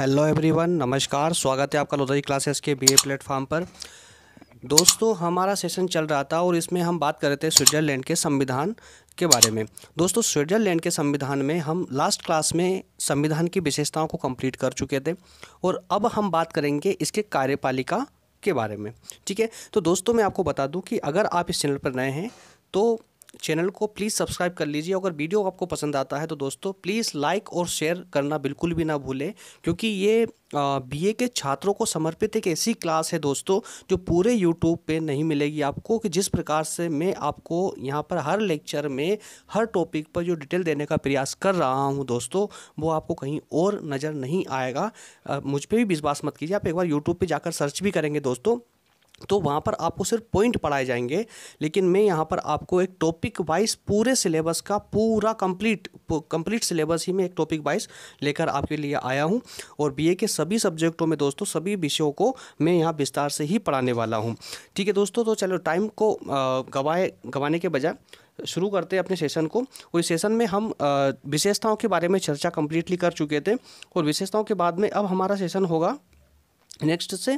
hello everyone नमस्कार स्वागत है आपका लोधाई क्लासेस के बीए प्लेटफॉर्म पर दोस्तों हमारा सेशन चल रहा था और इसमें हम बात कर रहे थे स्विट्ज़रलैंड के संविधान के बारे में दोस्तों स्विट्ज़रलैंड के संविधान में हम लास्ट क्लास में संविधान की विशेषताओं को कंप्लीट कर चुके थे और अब हम बात करेंगे इसके कार्यपालिका के बारे में ठीक है तो दोस्तों मैं आपको बता दूँ कि अगर आप इस चैनल पर नए हैं तो चैनल को प्लीज़ सब्सक्राइब कर लीजिए अगर वीडियो आपको पसंद आता है तो दोस्तों प्लीज़ लाइक और शेयर करना बिल्कुल भी ना भूलें क्योंकि ये बीए के छात्रों को समर्पित एक ऐसी क्लास है दोस्तों जो पूरे यूट्यूब पे नहीं मिलेगी आपको कि जिस प्रकार से मैं आपको यहाँ पर हर लेक्चर में हर टॉपिक पर जो डिटेल देने का प्रयास कर रहा हूँ दोस्तों वो आपको कहीं और नज़र नहीं आएगा मुझ पर भी विश्वास मत कीजिए आप एक बार यूट्यूब पर जाकर सर्च भी करेंगे दोस्तों तो वहाँ पर आपको सिर्फ पॉइंट पढ़ाए जाएंगे लेकिन मैं यहाँ पर आपको एक टॉपिक वाइज पूरे सिलेबस का पूरा कंप्लीट कंप्लीट सिलेबस ही मैं एक टॉपिक वाइज लेकर आपके लिए आया हूँ और बीए के सभी सब्जेक्टों में दोस्तों सभी विषयों को मैं यहाँ विस्तार से ही पढ़ाने वाला हूँ ठीक है दोस्तों तो चलो टाइम को गवाए गंवाने के बजाय शुरू करते हैं अपने सेशन को और इस सेशन में हम विशेषताओं के बारे में चर्चा कम्प्लीटली कर चुके थे और विशेषताओं के बाद में अब हमारा सेशन होगा नेक्स्ट से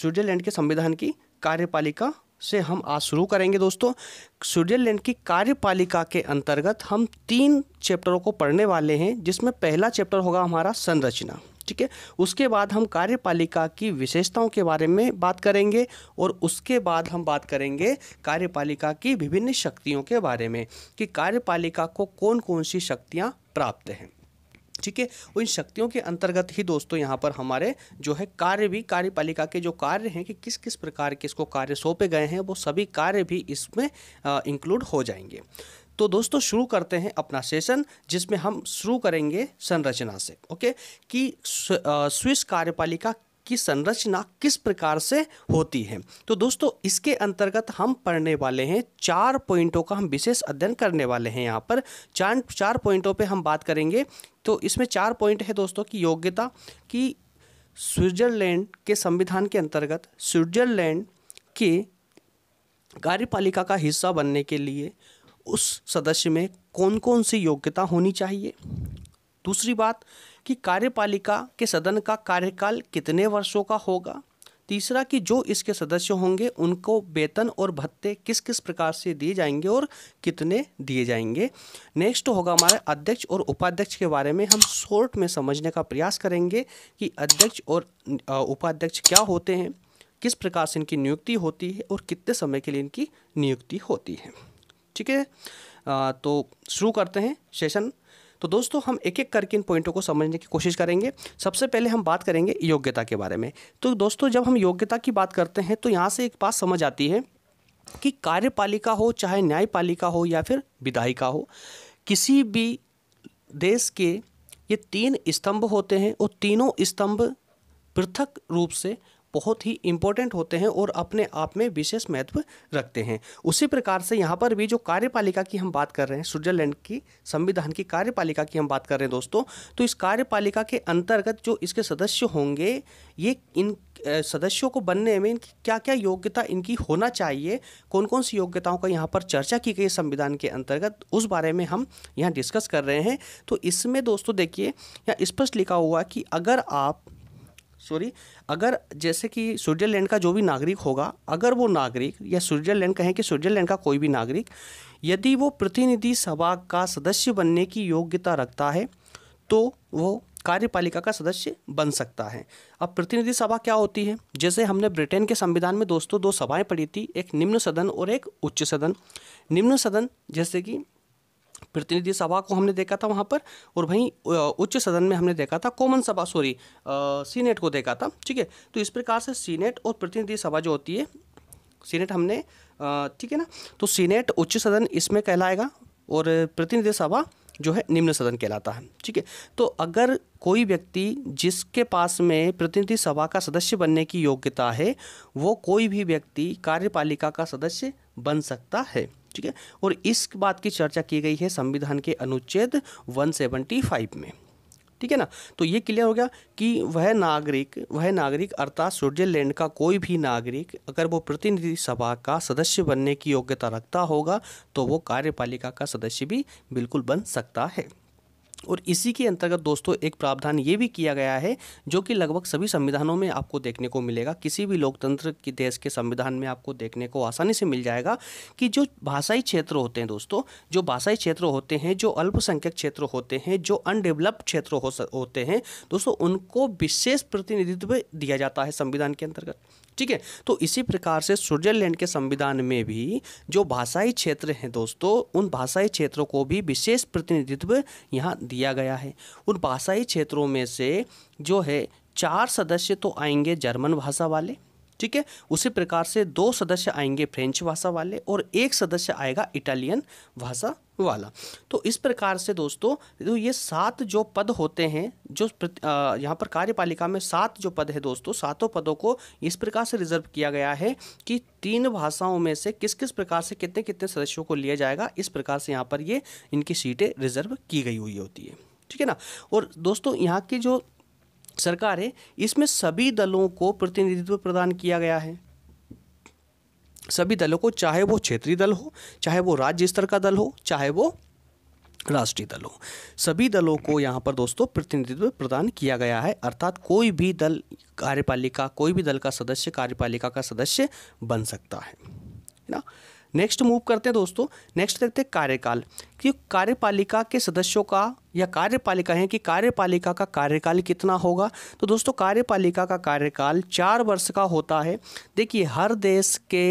स्विट्जरलैंड के संविधान की कार्यपालिका से हम आज शुरू करेंगे दोस्तों स्विट्जरलैंड की कार्यपालिका के अंतर्गत हम तीन चैप्टरों को पढ़ने वाले हैं जिसमें पहला चैप्टर होगा हमारा संरचना ठीक है उसके बाद हम कार्यपालिका की विशेषताओं के बारे में बात करेंगे और उसके बाद हम बात करेंगे कार्यपालिका की विभिन्न शक्तियों के बारे में कि कार्यपालिका को कौन कौन सी शक्तियाँ प्राप्त हैं ठीक है उन शक्तियों के अंतर्गत ही दोस्तों यहाँ पर हमारे जो है कार्य भी कार्यपालिका के जो कार्य हैं कि किस किस प्रकार के इसको कार्य सौंपे गए हैं वो सभी कार्य भी इसमें इंक्लूड हो जाएंगे तो दोस्तों शुरू करते हैं अपना सेशन जिसमें हम शुरू करेंगे संरचना से ओके कि स्विस कार्यपालिका की संरचना किस प्रकार से होती है तो दोस्तों इसके अंतर्गत हम पढ़ने वाले हैं चार पॉइंटों का हम विशेष अध्ययन करने वाले हैं यहाँ पर चार चार पॉइंटों पे हम बात करेंगे तो इसमें चार पॉइंट है दोस्तों की योग्यता कि स्विट्जरलैंड के संविधान के अंतर्गत स्विट्जरलैंड के कार्यपालिका का हिस्सा बनने के लिए उस सदस्य में कौन कौन सी योग्यता होनी चाहिए दूसरी बात कि कार्यपालिका के सदन का कार्यकाल कितने वर्षों का होगा तीसरा कि जो इसके सदस्य होंगे उनको वेतन और भत्ते किस किस प्रकार से दिए जाएंगे और कितने दिए जाएंगे नेक्स्ट होगा हमारे अध्यक्ष और उपाध्यक्ष के बारे में हम शॉर्ट में समझने का प्रयास करेंगे कि अध्यक्ष और उपाध्यक्ष क्या होते हैं किस प्रकार से इनकी नियुक्ति होती है और कितने समय के लिए इनकी नियुक्ति होती है ठीक है तो शुरू करते हैं सेशन तो दोस्तों हम एक एक करके इन पॉइंटों को समझने की कोशिश करेंगे सबसे पहले हम बात करेंगे योग्यता के बारे में तो दोस्तों जब हम योग्यता की बात करते हैं तो यहाँ से एक बात समझ आती है कि कार्यपालिका हो चाहे न्यायपालिका हो या फिर विधायिका हो किसी भी देश के ये तीन स्तंभ होते हैं और तीनों स्तंभ पृथक रूप से बहुत ही इम्पोर्टेंट होते हैं और अपने आप में विशेष महत्व रखते हैं उसी प्रकार से यहाँ पर भी जो कार्यपालिका की हम बात कर रहे हैं स्विट्जरलैंड की संविधान की कार्यपालिका की हम बात कर रहे हैं दोस्तों तो इस कार्यपालिका के अंतर्गत जो इसके सदस्य होंगे ये इन सदस्यों को बनने में इनकी क्या क्या योग्यता इनकी होना चाहिए कौन कौन सी योग्यताओं का यहाँ पर चर्चा की गई संविधान के अंतर्गत उस बारे में हम यहाँ डिस्कस कर रहे हैं तो इसमें दोस्तों देखिए यहाँ स्पष्ट लिखा हुआ कि अगर आप सॉरी अगर जैसे कि स्विट्जरलैंड का जो भी नागरिक होगा अगर वो नागरिक या स्विट्जरलैंड कहें कि स्विट्जरलैंड का कोई भी नागरिक यदि वो प्रतिनिधि सभा का सदस्य बनने की योग्यता रखता है तो वो कार्यपालिका का सदस्य बन सकता है अब प्रतिनिधि सभा क्या होती है जैसे हमने ब्रिटेन के संविधान में दोस्तों दो सभाएं पढ़ी थी एक निम्न सदन और एक उच्च सदन निम्न सदन जैसे कि प्रतिनिधि सभा को हमने देखा था वहाँ पर और वहीं उच्च सदन में हमने देखा था कॉमन सभा सॉरी सीनेट को देखा था ठीक है तो इस प्रकार से सीनेट और प्रतिनिधि सभा जो होती है सीनेट हमने ठीक है ना तो सीनेट उच्च सदन इसमें कहलाएगा और प्रतिनिधि सभा जो है निम्न सदन कहलाता है ठीक है तो अगर कोई व्यक्ति जिसके पास में प्रतिनिधि सभा का सदस्य बनने की योग्यता है वो कोई भी व्यक्ति कार्यपालिका का सदस्य बन सकता है ठीक है और इस बात की चर्चा की गई है संविधान के अनुच्छेद 175 में ठीक है ना तो ये क्लियर हो गया कि वह नागरिक वह नागरिक अर्थात स्विट्जरलैंड का कोई भी नागरिक अगर वो प्रतिनिधि सभा का सदस्य बनने की योग्यता रखता होगा तो वो कार्यपालिका का सदस्य भी बिल्कुल बन सकता है और इसी के अंतर्गत दोस्तों एक प्रावधान ये भी किया गया है जो कि लगभग सभी संविधानों में आपको देखने को मिलेगा किसी भी लोकतंत्र के देश के संविधान में आपको देखने को आसानी से मिल जाएगा कि जो भाषाई क्षेत्र होते हैं दोस्तों जो भाषाई क्षेत्र होते हैं जो अल्पसंख्यक क्षेत्र होते हैं जो अनडेवलप्ड क्षेत्र हो होते हैं दोस्तों उनको विशेष प्रतिनिधित्व दिया जाता है संविधान के अंतर्गत ठीक है तो इसी प्रकार से स्विट्जरलैंड के संविधान में भी जो भाषाई क्षेत्र हैं दोस्तों उन भाषाई क्षेत्रों को भी विशेष प्रतिनिधित्व यहाँ दिया गया है उन भाषाई क्षेत्रों में से जो है चार सदस्य तो आएंगे जर्मन भाषा वाले ठीक है उसी प्रकार से दो सदस्य आएंगे फ्रेंच भाषा वाले और एक सदस्य आएगा इटालियन भाषा वाला तो इस प्रकार से दोस्तों तो ये सात जो पद होते हैं जो यहाँ पर कार्यपालिका में सात जो पद है दोस्तों सातों पदों को इस प्रकार से रिजर्व किया गया है कि तीन भाषाओं में से किस किस प्रकार से कितने कितने सदस्यों को लिया जाएगा इस प्रकार से यहाँ पर ये इनकी सीटें रिजर्व की गई हुई होती है ठीक है ना और दोस्तों यहाँ की जो सरकार है इसमें सभी दलों को प्रतिनिधित्व प्रदान किया गया है सभी दलों को चाहे वो क्षेत्रीय दल हो चाहे वो राज्य स्तर का दल हो चाहे वो राष्ट्रीय दल हो सभी दलों को यहाँ पर दोस्तों प्रतिनिधित्व प्रदान किया गया है अर्थात कोई भी दल कार्यपालिका कोई भी दल का सदस्य कार्यपालिका का सदस्य बन सकता है ना नेक्स्ट मूव करते हैं दोस्तों नेक्स्ट देखते हैं कार्यकाल कि कार्यपालिका के सदस्यों का या कार्यपालिका है कि कार्यपालिका का कार्यकाल कितना होगा तो दोस्तों कार्यपालिका का कार्यकाल चार वर्ष का होता है देखिए हर देश के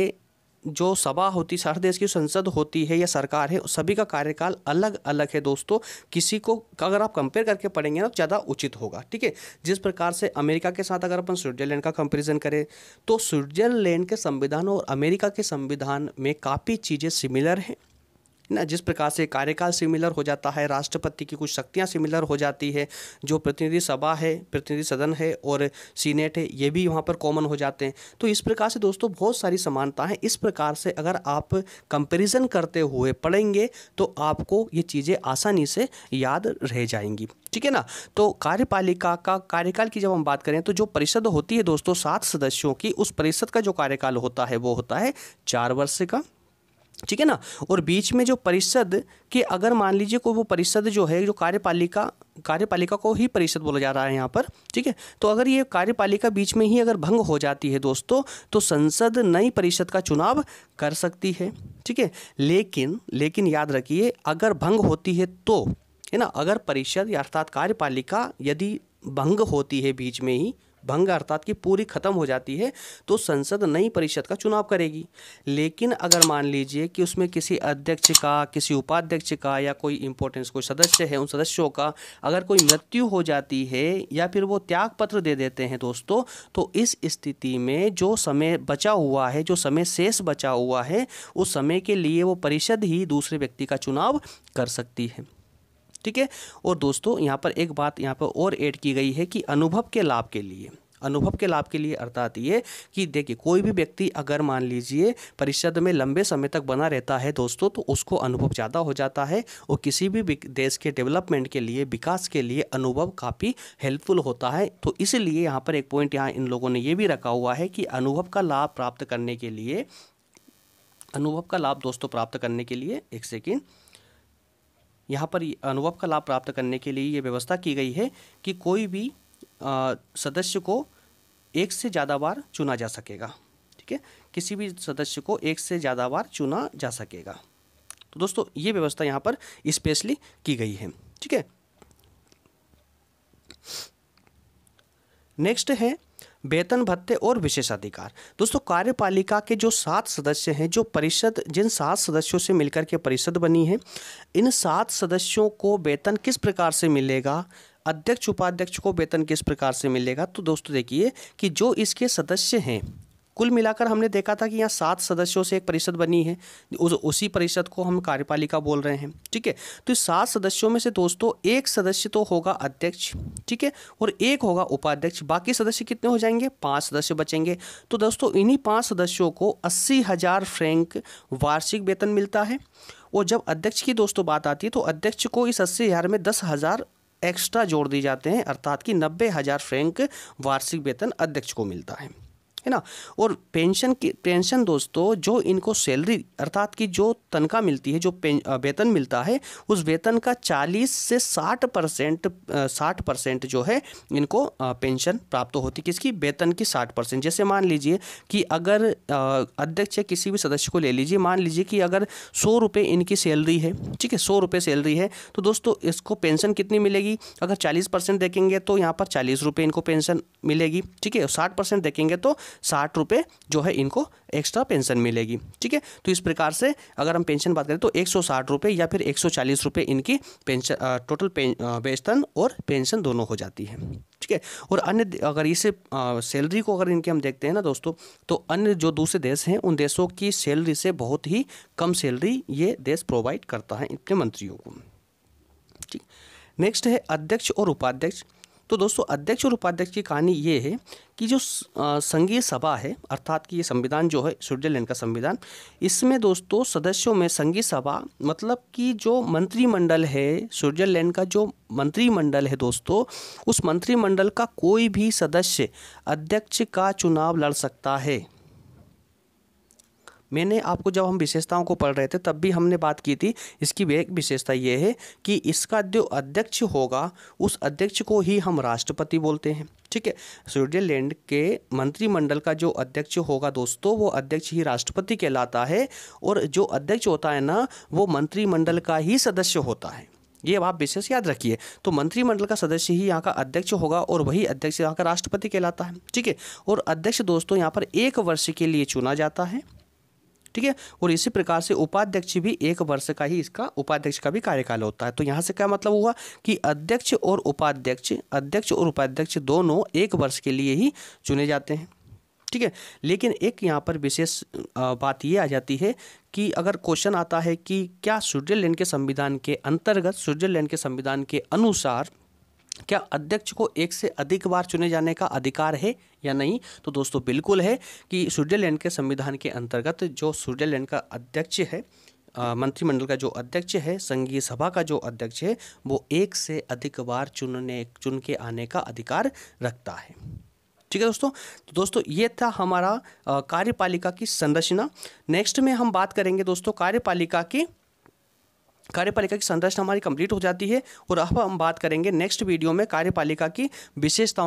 जो सभा होती हर देश की संसद होती है या सरकार है सभी का कार्यकाल अलग अलग है दोस्तों किसी को अगर आप कंपेयर करके पढ़ेंगे ना तो ज़्यादा उचित होगा ठीक है जिस प्रकार से अमेरिका के साथ अगर अपन स्विट्जरलैंड का कंपेरिजन करें तो स्विट्जरलैंड के संविधान और अमेरिका के संविधान में काफ़ी चीज़ें सिमिलर हैं ना जिस प्रकार से कार्यकाल सिमिलर हो जाता है राष्ट्रपति की कुछ शक्तियाँ सिमिलर हो जाती है जो प्रतिनिधि सभा है प्रतिनिधि सदन है और सीनेट है ये भी वहाँ पर कॉमन हो जाते हैं तो इस प्रकार से दोस्तों बहुत सारी समानता है इस प्रकार से अगर आप कंपेरिजन करते हुए पढ़ेंगे तो आपको ये चीज़ें आसानी से याद रह जाएंगी ठीक है ना तो कार्यपालिका का कार्यकाल की जब हम बात करें तो जो परिषद होती है दोस्तों सात सदस्यों की उस परिषद का जो कार्यकाल होता है वो होता है चार वर्ष का ठीक है ना और बीच में जो परिषद के अगर मान लीजिए कोई वो परिषद जो है जो कार्यपालिका कार्यपालिका को ही परिषद बोला जा रहा है यहाँ पर ठीक है तो अगर ये कार्यपालिका बीच में ही अगर भंग हो जाती है दोस्तों तो संसद नई परिषद का चुनाव कर सकती है ठीक है लेकिन लेकिन याद रखिए अगर भंग होती है तो है ना अगर परिषद अर्थात कार्यपालिका यदि भंग होती है बीच में ही भंग अर्थात की पूरी खत्म हो जाती है तो संसद नई परिषद का चुनाव करेगी लेकिन अगर मान लीजिए कि उसमें किसी अध्यक्ष का किसी उपाध्यक्ष का या कोई इंपॉर्टेंस कोई सदस्य है उन सदस्यों का अगर कोई मृत्यु हो जाती है या फिर वो त्याग पत्र दे देते हैं दोस्तों तो इस स्थिति में जो समय बचा हुआ है जो समय शेष बचा हुआ है उस समय के लिए वो परिषद ही दूसरे व्यक्ति का चुनाव कर सकती है ठीक है और दोस्तों यहाँ पर एक बात यहाँ पर और ऐड की गई है कि अनुभव के लाभ के लिए अनुभव के लाभ के लिए अर्थात ये कि देखिए कोई भी व्यक्ति अगर मान लीजिए परिषद में लंबे समय तक बना रहता है दोस्तों तो उसको अनुभव ज़्यादा हो जाता है और किसी भी देश के डेवलपमेंट के लिए विकास के लिए अनुभव काफ़ी हेल्पफुल होता है तो इसलिए यहाँ पर एक पॉइंट यहाँ इन लोगों ने ये भी रखा हुआ है कि अनुभव का लाभ प्राप्त करने के लिए अनुभव का लाभ दोस्तों प्राप्त करने के लिए एक सेकेंड यहाँ पर अनुभव का लाभ प्राप्त करने के लिए ये व्यवस्था की गई है कि कोई भी आ, सदस्य को एक से ज़्यादा बार चुना जा सकेगा ठीक है किसी भी सदस्य को एक से ज़्यादा बार चुना जा सकेगा तो दोस्तों ये व्यवस्था यहाँ पर स्पेशली की गई है ठीक है नेक्स्ट है वेतन भत्ते और विशेषाधिकार दोस्तों कार्यपालिका के जो सात सदस्य हैं जो परिषद जिन सात सदस्यों से मिलकर के परिषद बनी है इन सात सदस्यों को वेतन किस प्रकार से मिलेगा अध्यक्ष उपाध्यक्ष को वेतन किस प्रकार से मिलेगा तो दोस्तों देखिए कि जो इसके सदस्य हैं कुल मिलाकर हमने देखा था कि यहाँ सात सदस्यों से एक परिषद बनी है उस उसी परिषद को हम कार्यपालिका बोल रहे हैं ठीक है तो सात सदस्यों में से दोस्तों एक सदस्य तो होगा अध्यक्ष ठीक है और एक होगा उपाध्यक्ष बाकी सदस्य कितने हो जाएंगे पाँच सदस्य बचेंगे तो दोस्तों इन्हीं पाँच सदस्यों को अस्सी हज़ार फ्रेंक वार्षिक वेतन मिलता है और जब अध्यक्ष की दोस्तों बात आती है तो अध्यक्ष को इस अस्सी हज़ार में दस हज़ार एक्स्ट्रा जोड़ दिए जाते हैं अर्थात कि नब्बे हज़ार फ्रेंक वार्षिक वेतन अध्यक्ष को मिलता है है ना और पेंशन की पेंशन दोस्तों जो इनको सैलरी अर्थात की जो तनख्वाह मिलती है जो वेतन मिलता है उस वेतन का चालीस से साठ परसेंट साठ परसेंट जो है इनको पेंशन प्राप्त होती किसकी वेतन की साठ परसेंट जैसे मान लीजिए कि अगर अध्यक्ष या किसी भी सदस्य को ले लीजिए मान लीजिए कि अगर सौ रुपये इनकी सैलरी है ठीक है सौ रुपये सैलरी है तो दोस्तों इसको पेंशन कितनी मिलेगी अगर चालीस परसेंट देखेंगे तो यहाँ पर चालीस रुपये इनको पेंशन मिलेगी ठीक है साठ परसेंट देखेंगे तो साठ रुपये जो है इनको एक्स्ट्रा पेंशन मिलेगी ठीक है तो इस प्रकार से अगर हम पेंशन बात करें तो एक सौ साठ या फिर एक सौ चालीस इनकी पेंशन टोटल वेतन और पेंशन दोनों हो जाती है ठीक है और अन्य अगर इसे सैलरी को अगर इनके हम देखते हैं ना दोस्तों तो अन्य जो दूसरे देश हैं उन देशों की सैलरी से बहुत ही कम सैलरी ये देश प्रोवाइड करता है अपने मंत्रियों को ठीक नेक्स्ट है अध्यक्ष और उपाध्यक्ष तो दोस्तों अध्यक्ष और उपाध्यक्ष की कहानी ये है कि जो संघीय सभा है अर्थात कि ये संविधान जो है स्विट्जरलैंड का संविधान इसमें दोस्तों सदस्यों में संघीय सभा मतलब कि जो मंत्रिमंडल है स्विट्जरलैंड का जो मंत्रिमंडल है दोस्तों उस मंत्रिमंडल का कोई भी सदस्य अध्यक्ष का चुनाव लड़ सकता है मैंने आपको जब हम विशेषताओं को पढ़ रहे थे तब भी हमने बात की थी इसकी एक विशेषता ये है कि इसका जो अध्यक्ष होगा उस अध्यक्ष को ही हम राष्ट्रपति बोलते हैं ठीक है स्विट्जरलैंड के मंत्रिमंडल का जो अध्यक्ष होगा दोस्तों वो अध्यक्ष ही राष्ट्रपति कहलाता है और जो अध्यक्ष होता है ना वो मंत्रिमंडल का ही सदस्य होता है ये आप विशेष याद रखिए तो मंत्रिमंडल का सदस्य ही यहाँ का अध्यक्ष होगा और वही अध्यक्ष यहाँ का राष्ट्रपति कहलाता है ठीक है और अध्यक्ष दोस्तों यहाँ पर एक वर्ष के लिए चुना जाता है ठीक है और इसी प्रकार से उपाध्यक्ष भी एक वर्ष का ही इसका उपाध्यक्ष का भी कार्यकाल होता है तो यहाँ से क्या मतलब हुआ कि अध्यक्ष और उपाध्यक्ष अध्यक्ष और उपाध्यक्ष दोनों एक वर्ष के लिए ही चुने जाते हैं ठीक है लेकिन एक यहाँ पर विशेष बात ये आ जाती है कि अगर क्वेश्चन आता है कि क्या स्विट्जरलैंड के संविधान के अंतर्गत स्विट्जरलैंड के संविधान के अनुसार क्या अध्यक्ष को एक से अधिक बार चुने जाने का अधिकार है या नहीं तो दोस्तों बिल्कुल है कि स्विट्जरलैंड के संविधान के अंतर्गत जो स्विट्जरलैंड का अध्यक्ष है मंत्रिमंडल का जो अध्यक्ष है संघीय सभा का जो अध्यक्ष है वो एक से अधिक बार चुनने चुन के आने का अधिकार रखता है ठीक है दोस्तों तो दोस्तों ये था हमारा कार्यपालिका की संरचना नेक्स्ट में हम बात करेंगे दोस्तों कार्यपालिका की कार्यपालिका की संरचना हमारी कंप्लीट हो जाती है और अब हम बात करेंगे नेक्स्ट वीडियो में कार्यपालिका की विशेषताओं